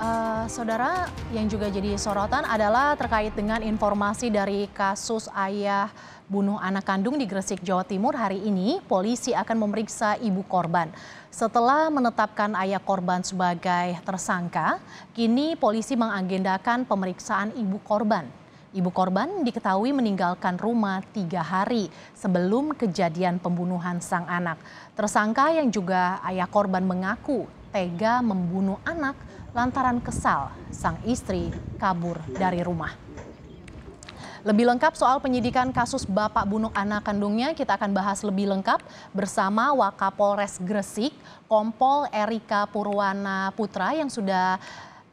Uh, saudara yang juga jadi sorotan adalah terkait dengan informasi dari kasus ayah bunuh anak kandung di Gresik, Jawa Timur. Hari ini polisi akan memeriksa ibu korban. Setelah menetapkan ayah korban sebagai tersangka, kini polisi mengagendakan pemeriksaan ibu korban. Ibu korban diketahui meninggalkan rumah tiga hari sebelum kejadian pembunuhan sang anak. Tersangka yang juga ayah korban mengaku tega membunuh anak lantaran kesal sang istri kabur dari rumah. Lebih lengkap soal penyidikan kasus bapak bunuh anak kandungnya kita akan bahas lebih lengkap bersama Wakapolres Gresik, Kompol Erika Purwana Putra yang sudah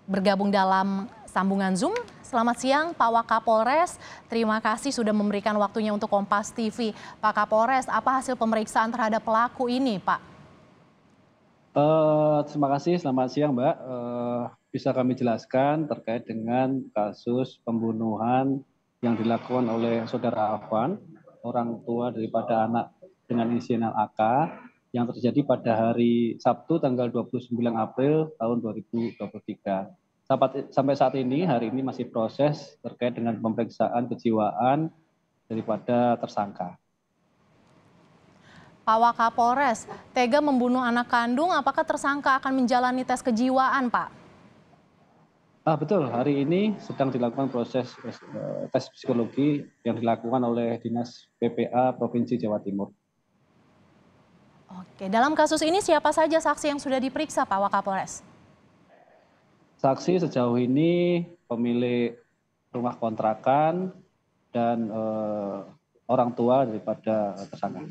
bergabung dalam sambungan Zoom. Selamat siang Pak Wakapolres, terima kasih sudah memberikan waktunya untuk Kompas TV. Pak Kapolres, apa hasil pemeriksaan terhadap pelaku ini Pak? Uh, terima kasih, selamat siang Mbak. Uh, bisa kami jelaskan terkait dengan kasus pembunuhan yang dilakukan oleh saudara Afan, orang tua daripada anak dengan inisial AK, yang terjadi pada hari Sabtu tanggal 29 April tahun 2023. Sampai saat ini, hari ini masih proses terkait dengan pemeriksaan kejiwaan daripada tersangka. Pak Wakapolres, tega membunuh anak kandung, apakah tersangka akan menjalani tes kejiwaan, Pak? Ah, betul, hari ini sedang dilakukan proses eh, tes psikologi yang dilakukan oleh Dinas PPA Provinsi Jawa Timur. Oke, dalam kasus ini siapa saja saksi yang sudah diperiksa, Pak Wakapolres? Saksi sejauh ini pemilik rumah kontrakan dan eh, orang tua daripada tersangka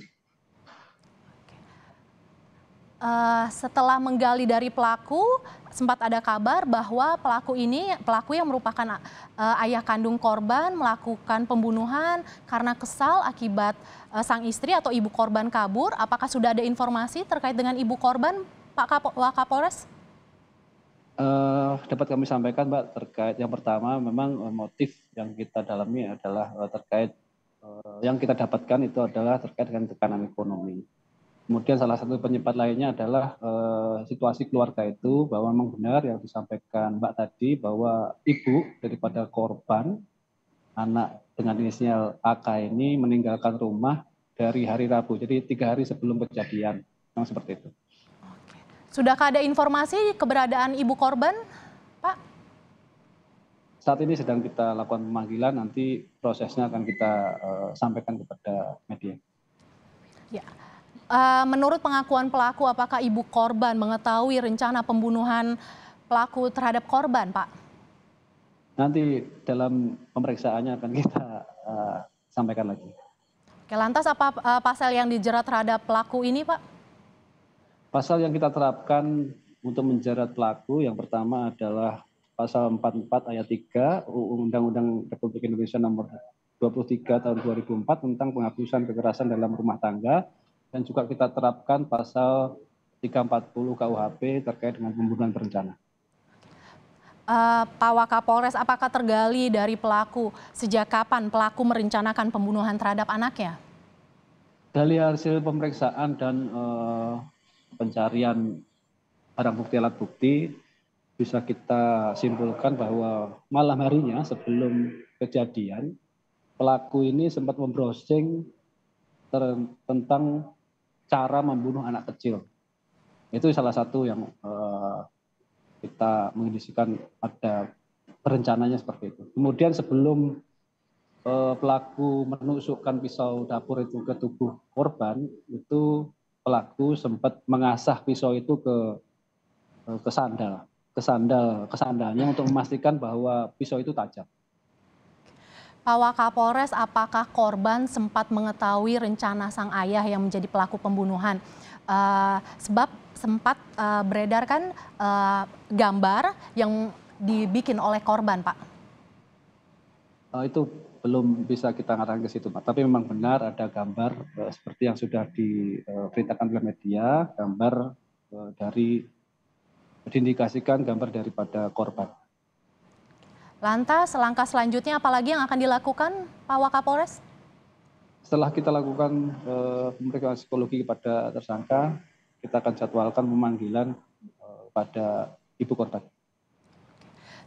uh, setelah menggali dari pelaku sempat ada kabar bahwa pelaku ini pelaku yang merupakan uh, ayah kandung korban melakukan pembunuhan karena kesal akibat uh, sang istri atau ibu korban kabur. Apakah sudah ada informasi terkait dengan ibu korban, Pak Kapo Kapolres? Uh, dapat kami sampaikan, Mbak, terkait yang pertama memang uh, motif yang kita dalami adalah uh, terkait uh, yang kita dapatkan itu adalah terkait dengan tekanan ekonomi Kemudian salah satu penyebab lainnya adalah e, situasi keluarga itu bahwa memang benar yang disampaikan Mbak tadi bahwa ibu daripada korban anak dengan inisial AK ini meninggalkan rumah dari hari Rabu, jadi tiga hari sebelum kejadian, memang seperti itu. Oke. Sudahkah ada informasi keberadaan ibu korban, Pak? Saat ini sedang kita lakukan pemanggilan, nanti prosesnya akan kita uh, sampaikan kepada media. Ya uh, menurut pengakuan pelaku, apakah ibu korban mengetahui rencana pembunuhan pelaku terhadap korban, Pak? Nanti dalam pemeriksaannya akan kita uh, sampaikan lagi. Oke, lantas apa uh, pasal yang dijerat terhadap pelaku ini, Pak? Pasal yang kita terapkan untuk menjerat pelaku yang pertama adalah pasal 44 ayat 3 Undang-Undang Republik Indonesia nomor 23 tahun 2004 tentang penghapusan kekerasan dalam rumah tangga dan juga kita terapkan pasal 340 KUHP terkait dengan pembunuhan berencana. Uh, Pak Wakapolres, apakah tergali dari pelaku sejak kapan pelaku merencanakan pembunuhan terhadap anaknya? Dari hasil pemeriksaan dan uh, pencarian barang bukti alat bukti, bisa kita simpulkan bahwa malam harinya sebelum kejadian, pelaku ini sempat membrowsing tentang cara membunuh anak kecil. Itu salah satu yang uh, kita mengindisikan ada perencananya seperti itu. Kemudian sebelum uh, pelaku menusukkan pisau dapur itu ke tubuh korban, itu pelaku sempat mengasah pisau itu ke eh, ke sandal, ke sandal, ke sandalnya untuk memastikan bahwa pisau itu tajam. Pak Wakapolres, apakah korban sempat mengetahui rencana sang ayah yang menjadi pelaku pembunuhan? Uh, sebab sempat uh, beredar kan uh, gambar yang dibikin oleh korban, Pak. Uh, itu belum bisa kita ngarang ke situ, Pak. Tapi memang benar ada gambar uh, seperti yang sudah diberitakan uh, oleh media, gambar uh, dari diindikasikan gambar daripada korban. Lantas langkah selanjutnya apalagi yang akan dilakukan Pak Wakapolres? Setelah kita lakukan uh, pemeriksaan psikologi kepada tersangka, kita akan jadwalkan pemanggilan uh, pada ibu korban.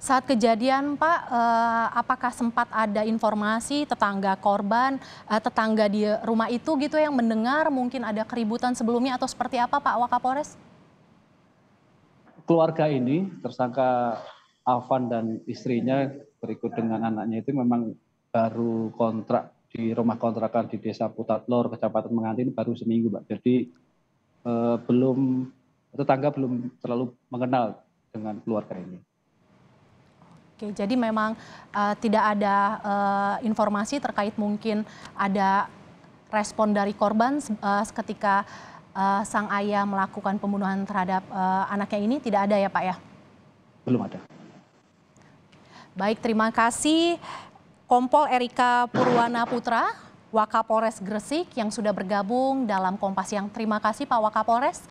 Saat kejadian Pak, uh, apakah sempat ada informasi tetangga korban, uh, tetangga di rumah itu gitu yang mendengar mungkin ada keributan sebelumnya atau seperti apa Pak Wakapolres? Keluarga ini tersangka Alvan dan istrinya berikut dengan anaknya itu memang baru kontrak di rumah kontrakan di desa Putatlor kecamatan Mengantin baru seminggu Pak. jadi eh, belum tetangga belum terlalu mengenal dengan keluarga ini. Oke, jadi memang uh, tidak ada uh, informasi terkait mungkin ada respon dari korban uh, eh, ketika uh, sang ayah melakukan pembunuhan terhadap uh, anaknya ini tidak ada ya Pak ya? Belum ada. Baik, terima kasih Kompol Erika Purwana Putra, Wakapolres Gresik yang sudah bergabung dalam Kompas yang terima kasih Pak Wakapolres.